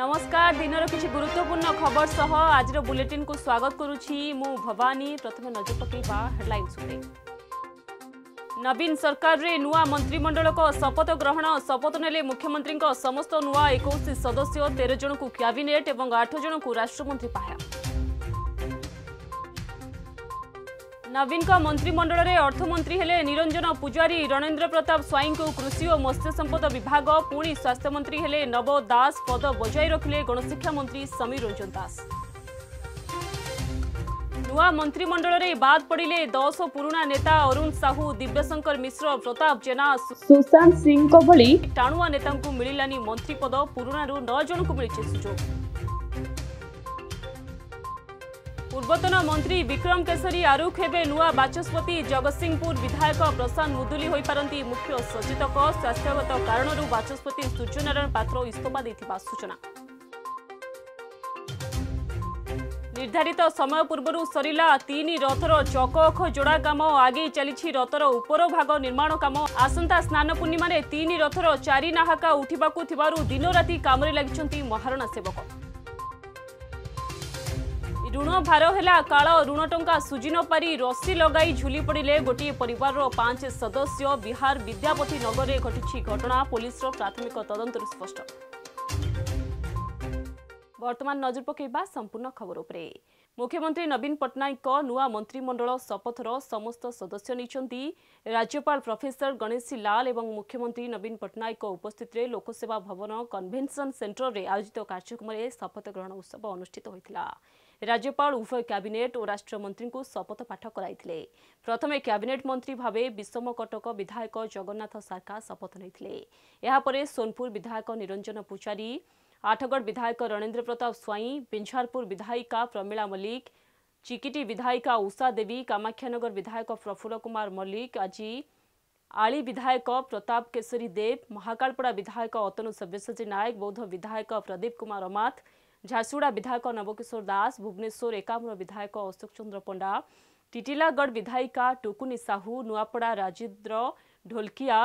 नमस्कार दिनर खबर खबरसँग आज बुलेटिन स्वागत गरु भवानी प्रथम नजर पकेडल नवीन सरकारले नू मन्त्रीमण्डलको शपथ ग्रहण शपथ ने मुख्यमन्त्रीको समस्त नू एकै सदस्य तेह्र जुन क्याबिनेट ए आठजु राष्ट्रमन्त्री पाहा ନବୀନଙ୍କ ମନ୍ତ୍ରିମଣ୍ଡଳରେ ଅର୍ଥମନ୍ତ୍ରୀ ହେଲେ ନିରଞ୍ଜନ ପୂଜାରୀ ରଣେନ୍ଦ୍ର ପ୍ରତାପ ସ୍ୱାଇଁଙ୍କୁ କୃଷି ଓ ମତ୍ସ୍ୟସମ୍ପଦ ବିଭାଗ ପୁଣି ସ୍ୱାସ୍ଥ୍ୟମନ୍ତ୍ରୀ ହେଲେ ନବ ଦାସ ପଦ ବଜାୟ ରଖିଲେ ଗଣଶିକ୍ଷା ମନ୍ତ୍ରୀ ସମୀର ରଞ୍ଜନ ଦାସ ନୂଆ ମନ୍ତ୍ରିମଣ୍ଡଳରେ ବାଦ ପଡ଼ିଲେ ଦଶ ପୁରୁଣା ନେତା ଅରୁଣ ସାହୁ ଦିବ୍ୟଶଙ୍କର ମିଶ୍ର ପ୍ରତାପ ଜେନା ସୁଶାନ୍ତ ସିଂଙ୍କ ଭଳି ଟାଣୁଆ ନେତାଙ୍କୁ ମିଳିଲାନି ମନ୍ତ୍ରୀ ପଦ ପୁରୁଣାରୁ ନଅ ଜଣଙ୍କୁ ମିଳିଛି ସୁଯୋଗ ପୂର୍ବତନ ମନ୍ତ୍ରୀ ବିକ୍ରମ କେଶରୀ ଆରୁଖ ହେବେ ନୂଆ ବାଚସ୍ପତି ଜଗତସିଂହପୁର ବିଧାୟକ ପ୍ରଶାନ୍ତ ମୁଦୁଲି ହୋଇପାରନ୍ତି ମୁଖ୍ୟ ସଚେତକ ସ୍ୱାସ୍ଥ୍ୟଗତ କାରଣରୁ ବାଚସ୍ପତି ସୂର୍ଯ୍ୟନାରାୟଣ ପାତ୍ର ଇସ୍ତଫା ଦେଇଥିବା ସୂଚନା ନିର୍ଦ୍ଧାରିତ ସମୟ ପୂର୍ବରୁ ସରିଲା ତିନି ରଥର ଚକଅଖ ଯୋଡ଼ା କାମ ଆଗେଇ ଚାଲିଛି ରଥର ଉପର ଭାଗ ନିର୍ମାଣ କାମ ଆସନ୍ତା ସ୍ନାନ ପୂର୍ଣ୍ଣିମାରେ ତିନି ରଥର ଚାରି ନାହାକା ଉଠିବାକୁ ଥିବାରୁ ଦିନରାତି କାମରେ ଲାଗିଛନ୍ତି ମହାରଣା ସେବକ ଋଣ ଭାର ହେଲା କାଳ ଋଣ ଟଙ୍କା ସୁଝି ନପାରି ରସି ଲଗାଇ ଝୁଲି ପଡ଼ିଲେ ଗୋଟିଏ ପରିବାରର ପାଞ୍ଚ ସଦସ୍ୟ ବିହାର ବିଦ୍ୟାପତି ନଗରରେ ଘଟିଛି ଘଟଣା ପୋଲିସର ପ୍ରାଥମିକ ତଦନ୍ତରୁ ସ୍ପଷ୍ଟ ବର୍ତ୍ତମାନ ନଜର ପକାଇବା ସମ୍ପୂର୍ଣ୍ଣ ଖବର ଉପରେ ମୁଖ୍ୟମନ୍ତ୍ରୀ ନବୀନ ପଟ୍ଟନାୟକଙ୍କ ନୂଆ ମନ୍ତ୍ରିମଣ୍ଡଳ ଶପଥର ସମସ୍ତ ସଦସ୍ୟ ନେଇଛନ୍ତି ରାଜ୍ୟପାଳ ପ୍ରଫେସର ଗଣେଶୀ ଲାଲ ଏବଂ ମୁଖ୍ୟମନ୍ତ୍ରୀ ନବୀନ ପଟ୍ଟନାୟକଙ୍କ ଉପସ୍ଥିତିରେ ଲୋକସେବା ଭବନ କନ୍ଭେନ୍ସନ୍ ସେଣ୍ଟରରେ ଆୟୋଜିତ କାର୍ଯ୍ୟକ୍ରମରେ ଶପଥ ଗ୍ରହଣ ଉତ୍ସବ ଅନୁଷ୍ଠିତ ହୋଇଥିଲା राज्यपाल उभय क्याबिनेट और राष्ट्रमंत्री को शपथपाठ कर प्रथम प्रथमे मंत्री भाव विषम कटक विधायक जगन्नाथ सारका शपथ नहीं सोनपुर विधायक निरंजन पूजारी आठगढ़ विधायक रणेन्द्र प्रताप स्वाई बिंझारपुर विधायिका प्रमीला मल्लिक चिकिटी विधायिका उषा देवी कामाक्षानगर विधायक प्रफुल्ल कुमार मल्लिक आज आली विधायक प्रताप केशरी देव महाकालपड़ा विधायक अतनु सब्यसाची नायक बौद्ध विधायक प्रदीप कुमार अमाथ झारसुगुड़ा विधायक नवकिशोर दास भुवनेश्वर एकाम्र विधायक अशोक चंद्र पंडा टीटिलागढ़ विधायिका टुकुनी साहू नुआपड़ा राजेन्द्र ढोलकिया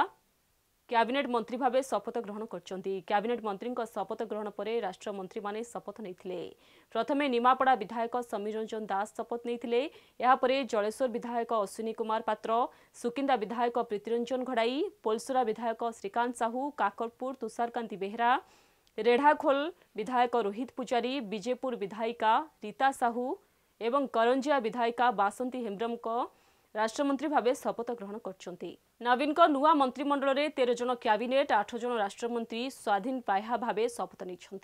कैबिनेट मंत्री भाव शपथ ग्रहण करेट मंत्री शपथ ग्रहण पर राष्ट्रमंत्री शपथ नहीं प्रथम निमापड़ा विधायक समीर रंजन दास शपथ नहीं जलेश्वर विधायक अश्विनी कुमार पात्र सुकिंदा विधायक प्रीतिरंजन घड़ाई पोलसुरा विधायक श्रीकांत साहू काकरपुर तुषारकांति बेहरा রেঢ়াখোল বিধায়ক রোহিত পূজারী বিজেপুর বিধায়িকা রীতা সাহু এবং করঞ্জিয়া বিধায়িকা বাসন্তী হেমব্রমক রাষ্ট্রমন্ত্রী ভাবে শপথ গ্রহণ করছেন নবীনক নূয়া মন্ত্রিমণ্ডলের তের জন ক্যাবিনেট আঠ জন রাষ্ট্রমন্ত্রী স্বাধীন পাহ্যা ভাবে শপথ নিয়েছেন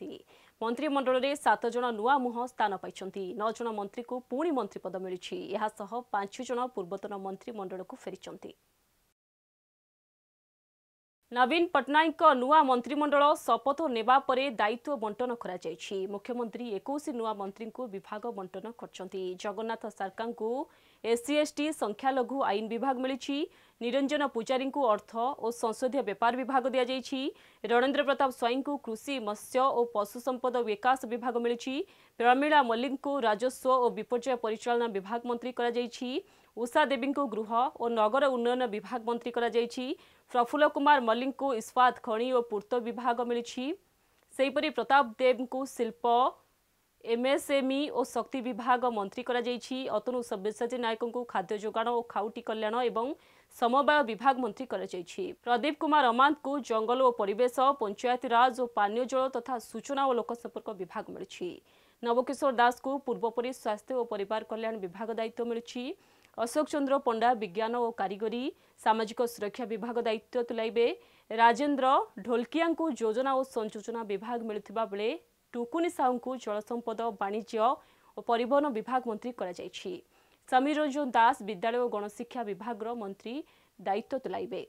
মন্ত্রিমণ্ডলের সাত জন নূয়া মুহ স্থান পাইছেন নয় জন মন্ত্রী পুঁ মন্ত্রীপদ মিছে এসহ পাঁচ জন পূর্বতন মন্ত্রিমণ্ডলক ফেরি ନବୀନ ପଟ୍ଟନାୟକଙ୍କ ନୂଆ ମନ୍ତ୍ରିମଣ୍ଡଳ ଶପଥ ନେବା ପରେ ଦାୟିତ୍ୱ ବଣ୍ଟନ କରାଯାଇଛି ମୁଖ୍ୟମନ୍ତ୍ରୀ ଏକୋଇଶ ନୂଆ ମନ୍ତ୍ରୀଙ୍କୁ ବିଭାଗ ବଣ୍ଟନ କରିଛନ୍ତି ଜଗନ୍ନାଥ ସରକାରଙ୍କୁ ଏସ୍ସି ଏସ୍ଟି ସଂଖ୍ୟାଲଘୁ ଆଇନ ବିଭାଗ ମିଳିଛି निरञ्जन पूजारी अर्थ औ संसदीय बेपार विभाग दिन्छ रणेन्द्र प्रताप को कृषि मत्स्य पशु संपद विकास विभाग मिति प्रमिला को राजस्व विपर्जय परिचालना विभाग मंत्री उषा देवी को गृह औ नगर उन्नयन विभाग मन्त्री रह प्रफुल्ल कुमार मल्लिक इस्पात खणी पूर्त विभाग प्रताप देव को शिल्प এমএসএমই ও শক্তি বিভাগ মন্ত্রী করা যাইছি অতনু সব্যসাচী নায়কঙ্কু খাদ্য যোগান ও খাউটি কল্যাণ এবং সমবায় বিভাগ মন্ত্রী করা যাইছি প্রদীপ কুমার অমান্তকু জঙ্গল ও পরিবেশ পঞ্চায়েতরাজ ও পানীয় জল তথা সূচনা ও লোকসম্পর্ক বিভাগ মিলছি নবকিশোর দাসকু পূর্বপরি স্বাস্থ্য ও পরিবার কল্যাণ বিভাগ দায়িত্ব মিলছি অশোক চন্দ্র পণ্ডা বিজ্ঞান ও কারিগরি সামাজিক সুরক্ষা বিভাগ দায়িত্ব তুলাইবে রাজেন্দ্র ঢোলকিয়াঙ্কু যোজনা ও সংযোজনা বিভাগ মিলুথিবা বেলে ଟୁକୁନି ସାହୁଙ୍କୁ ଜଳସମ୍ପଦ ବାଣିଜ୍ୟ ଓ ପରିବହନ ବିଭାଗ ମନ୍ତ୍ରୀ କରାଯାଇଛି ସମୀର ରଞ୍ଜନ ଦାସ ବିଦ୍ୟାଳୟ ଓ ଗଣଶିକ୍ଷା ବିଭାଗର ମନ୍ତ୍ରୀ ଦାୟିତ୍ୱ ତୁଲାଇବେ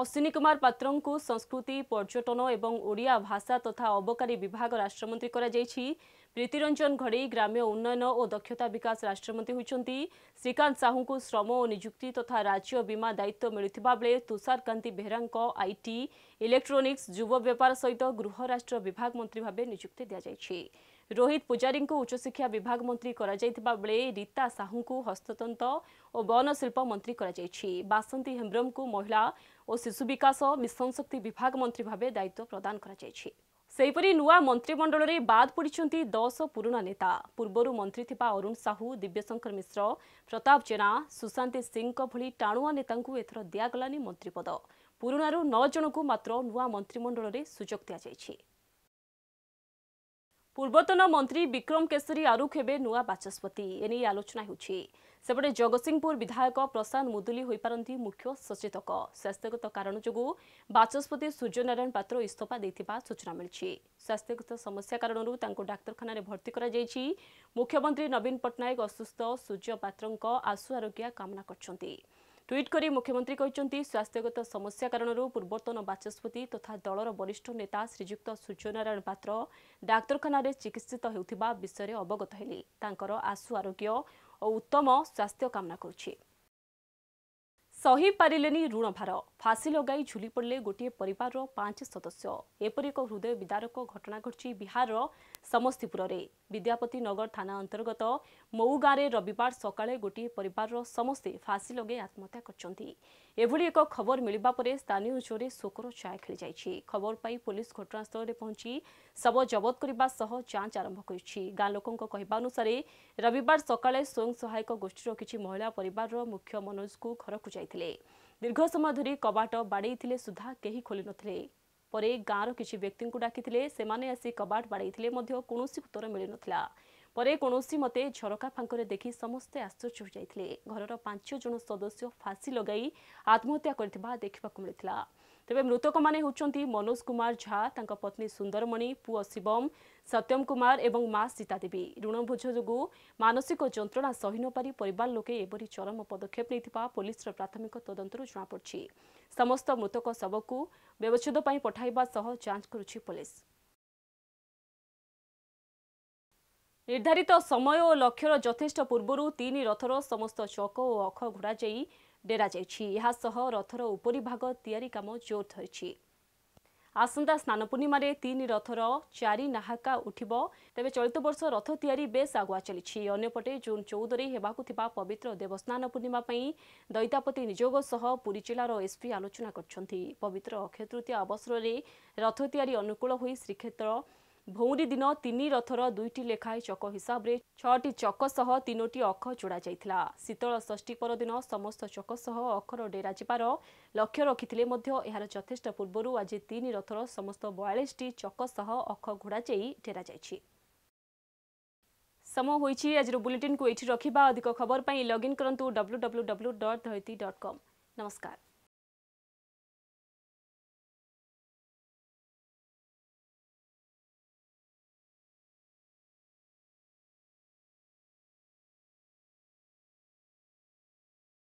ଅଶ୍ୱିନୀ କୁମାର ପାତ୍ରଙ୍କୁ ସଂସ୍କୃତି ପର୍ଯ୍ୟଟନ ଏବଂ ଓଡ଼ିଆ ଭାଷା ତଥା ଅବକାରୀ ବିଭାଗ ରାଷ୍ଟ୍ରମନ୍ତ୍ରୀ କରାଯାଇଛି প্রীতিরঞ্জন ঘড়েই গ্রাম্য উন্নয়ন ও দক্ষতা বিকাশ রাষ্ট্রমন্ত্রী হয়েছেন শ্রীকান্ত সাহুঙ্কু শ্রম ও নিযুক্তি তথা রাজ্য বীমা দায়িত্ব মিলুথিবা বেলে তুষারকান্তি বেহরাঙ্ক আইটি ইলেকট্রোনিক্স যুব ব্যাপার সহিত গৃহ রাষ্ট্র বিভাগ মন্ত্রী ভাবে নিযুক্তি দিয়াযাইছে রোহিত পূজারীଙ୍କୁ ଉଚ୍ଚଶିକ୍ଷା ବିଭାଗ ମନ୍ତ୍ରୀ କରାଯାଇଥିବା ବେଳେ ରୀତା ସାହୁଙ୍କୁ ହସ୍ତତନ୍ତ ଓ ବନଶିଳ୍ପ ମନ୍ତ୍ରୀ କରାଯାଇଛି ବାସନ୍ତୀ ହେମ୍ବ୍ରମଙ୍କୁ ମହିଳା ଓ ଶିଶୁ মিশন শক্তি বিভাগ মন্ত্রী ভাবে দায়িত্ব প্রদান করা କରାଯାଇଛି ସେହିପରି ନୂଆ ମନ୍ତ୍ରିମଣ୍ଡଳରେ ବାଦ୍ ପଡ଼ିଛନ୍ତି ଦଶ ପୁରୁଣା ନେତା ପୂର୍ବରୁ ମନ୍ତ୍ରୀ ଥିବା ଅରୁଣ ସାହୁ ଦିବ୍ୟଶଙ୍କର ମିଶ୍ର ପ୍ରତାପ ଜେନା ସୁଶାନ୍ତି ସିଂଙ୍କ ଭଳି ଟାଣୁଆ ନେତାଙ୍କୁ ଏଥର ଦିଆଗଲାନି ମନ୍ତ୍ରୀପଦ ପୁରୁଣାରୁ ନଅ ଜଣଙ୍କୁ ମାତ୍ର ନୂଆ ମନ୍ତ୍ରିମଣ୍ଡଳରେ ସୁଯୋଗ ଦିଆଯାଇଛି ପୂର୍ବତନ ମନ୍ତ୍ରୀ ବିକ୍ରମ କେଶରୀ ଆରୁଖ ଏବେ ନୂଆ ବାଚସ୍ପତି ଏନେଇ ଆଲୋଚନା ହେଉଛି ସେପଟେ ଜଗତସିଂହପୁର ବିଧାୟକ ପ୍ରଶାନ୍ତ ମୁଦୁଲି ହୋଇପାରନ୍ତି ମୁଖ୍ୟ ସଚେତକ ସ୍ୱାସ୍ଥ୍ୟଗତ କାରଣ ଯୋଗୁଁ ବାଚସ୍ପତି ସୂର୍ଯ୍ୟନାରାୟଣ ପାତ୍ର ଇସ୍ତଫା ଦେଇଥିବା ସୂଚନା ମିଳିଛି ସ୍ୱାସ୍ଥ୍ୟଗତ ସମସ୍ୟା କାରଣରୁ ତାଙ୍କୁ ଡାକ୍ତରଖାନାରେ ଭର୍ତ୍ତି କରାଯାଇଛି ମୁଖ୍ୟମନ୍ତ୍ରୀ ନବୀନ ପଟ୍ଟନାୟକ ଅସୁସ୍ଥ ସୂର୍ଯ୍ୟ ପାତ୍ରଙ୍କ ଆଶୁ ଆରୋଗ୍ୟ କାମନା କରିଛନ୍ତି ଟ୍ୱିଟ୍ କରି ମୁଖ୍ୟମନ୍ତ୍ରୀ କହିଛନ୍ତି ସ୍ୱାସ୍ଥ୍ୟଗତ ସମସ୍ୟା କାରଣରୁ ପୂର୍ବତନ ବାଚସ୍ପତି ତଥା ଦଳର ବରିଷ୍ଠ ନେତା ଶ୍ରୀଯୁକ୍ତ ସୂର୍ଯ୍ୟନାରାୟଣ ପାତ୍ର ଡାକ୍ତରଖାନାରେ ଚିକିତ୍ସିତ ହେଉଥିବା ବିଷୟରେ ଅବଗତ ହେଲି ତାଙ୍କର ଆଶୁ ଆରୋଗ୍ୟ ଓ ଉତ୍ତମ ସ୍ୱାସ୍ଥ୍ୟ କାମନା କରୁଛି ସହିପାରିଲେନି ଋଣ ଭାର ଫାଶୀ ଲଗାଇ ଝୁଲି ପଡ଼ିଲେ ଗୋଟିଏ ପରିବାରର ପାଞ୍ଚ ସଦସ୍ୟ ଏପରି ଏକ ହୃଦୟ ବିଦାରକ ଘଟଣା ଘଟିଛି ବିହାରର ସମସ୍ତିପୁରରେ ବିଦ୍ୟାପତି ନଗର ଥାନା ଅନ୍ତର୍ଗତ ମଉ ଗାଁରେ ରବିବାର ସକାଳେ ଗୋଟିଏ ପରିବାରର ସମସ୍ତେ ଫାଶୀ ଲଗାଇ ଆତ୍ମହତ୍ୟା କରିଛନ୍ତି ଏଭଳି ଏକ ଖବର ମିଳିବା ପରେ ସ୍ଥାନୀୟ ଅଞ୍ଚଳରେ ଶୋକର ଛାୟା ଖେଳିଯାଇଛି ଖବର ପାଇ ପୋଲିସ ଘଟଣାସ୍ଥଳରେ ପହଞ୍ଚି ଶବ ଜବତ କରିବା ସହ ଯାଞ୍ଚ ଆରମ୍ଭ କରିଛି ଗାଁ ଲୋକଙ୍କ କହିବା ଅନୁସାରେ ରବିବାର ସକାଳେ ସ୍ୱୟଂ ସହାୟକ ଗୋଷ୍ଠୀର କିଛି ମହିଳା ପରିବାରର ମୁଖ୍ୟ ମନୋଜଙ୍କୁ ଘରକୁ ଯାଇଥିଲେ दीर्घ समय धरी कबाट बाडैले सुधा केही खोलिन गाँ र कि व्यक्ति डाकिलेसि कबाट बाडैले उत्तर मिल्न कि मते झरका फाँकर देखि समस्तै आश्चर्य घर सदस्य फाँसी लगा आत्महत्या ତେବେ ମୃତକମାନେ ହେଉଛନ୍ତି ମନୋଜ କୁମାର ଝା ତାଙ୍କ ପତ୍ନୀ ସୁନ୍ଦରମଣି ପୁଅ ଶିବମ ସତ୍ୟମ କୁମାର ଏବଂ ମା ସୀତାଦେବୀ ଋଣଭୋଜ ଯୋଗୁଁ ମାନସିକ ଯନ୍ତ୍ରଣା ସହି ନପାରି ପରିବାର ଲୋକେ ଏପରି ଚରମ ପଦକ୍ଷେପ ନେଇଥିବା ପୋଲିସର ପ୍ରାଥମିକ ତଦନ୍ତରୁ ଜଣାପଡ଼ିଛି ସମସ୍ତ ମୃତକ ଶବକୁ ବ୍ୟବଚ୍ଛେଦ ପାଇଁ ପଠାଇବା ସହ ଯାଞ୍ଚ କରୁଛି ପୋଲିସ ନିର୍ଦ୍ଧାରିତ ସମୟ ଓ ଲକ୍ଷ୍ୟର ଯଥେଷ୍ଟ ପୂର୍ବରୁ ତିନି ରଥର ସମସ୍ତ ଚକ ଓ ଅଖ ଘୋଡ଼ାଯାଇ ଡେରାଯାଇଛି ଏହାସହ ରଥର ଉପରିଭାଗ ତିଆରି କାମ ଜୋର ଧରିଛି ଆସନ୍ତା ସ୍ନାନ ପୂର୍ଣ୍ଣିମାରେ ତିନି ରଥର ଚାରି ନାହାକା ଉଠିବ ତେବେ ଚଳିତ ବର୍ଷ ରଥ ତିଆରି ବେଶ୍ ଆଗୁଆ ଚାଲିଛି ଅନ୍ୟପଟେ ଜୁନ୍ ଚଉଦରେ ହେବାକୁ ଥିବା ପବିତ୍ର ଦେବସ୍ନାନ ପୂର୍ଣ୍ଣିମା ପାଇଁ ଦୈତାପତି ନିଯୋଗ ସହ ପୁରୀ ଜିଲ୍ଲାର ଏସ୍ପି ଆଲୋଚନା କରିଛନ୍ତି ପବିତ୍ର ଅକ୍ଷୟ ତୃତୀୟ ଅବସରରେ ରଥ ତିଆରି ଅନୁକୂଳ ହୋଇ ଶ୍ରୀକ୍ଷେତ୍ର ଭଉଁରୀ ଦିନ ତିନି ରଥର ଦୁଇଟି ଲେଖାଏଁ ଚକ ହିସାବରେ ଛଅଟି ଚକ ସହ ତିନୋଟି ଅଖ ଯୋଡ଼ା ଯାଇଥିଲା ଶୀତଳ ଷଷ୍ଠୀ ପରଦିନ ସମସ୍ତ ଚକ ସହ ଅଖର ଡେରାଯିବାର ଲକ୍ଷ୍ୟ ରଖିଥିଲେ ମଧ୍ୟ ଏହାର ଯଥେଷ୍ଟ ପୂର୍ବରୁ ଆଜି ତିନି ରଥର ସମସ୍ତ ବୟାଳିଶଟି ଚକ ସହ ଅଖ ଘୋଡ଼ାଯାଇ ଡେରାଯାଇଛି ସମୟ ହୋଇଛି ଆଜିର ବୁଲେଟିନ୍କୁ ଏଠି ରଖିବା ଅଧିକ ଖବର ପାଇଁ ଲଗ୍ଇନ୍ କରନ୍ତୁ ଡବ୍ଲୁ ଡବ୍ଲୁ ଡବ୍ଲୁ ଡଟ୍ ଧୈତି ଡଟ୍ କମ୍ ନମସ୍କାର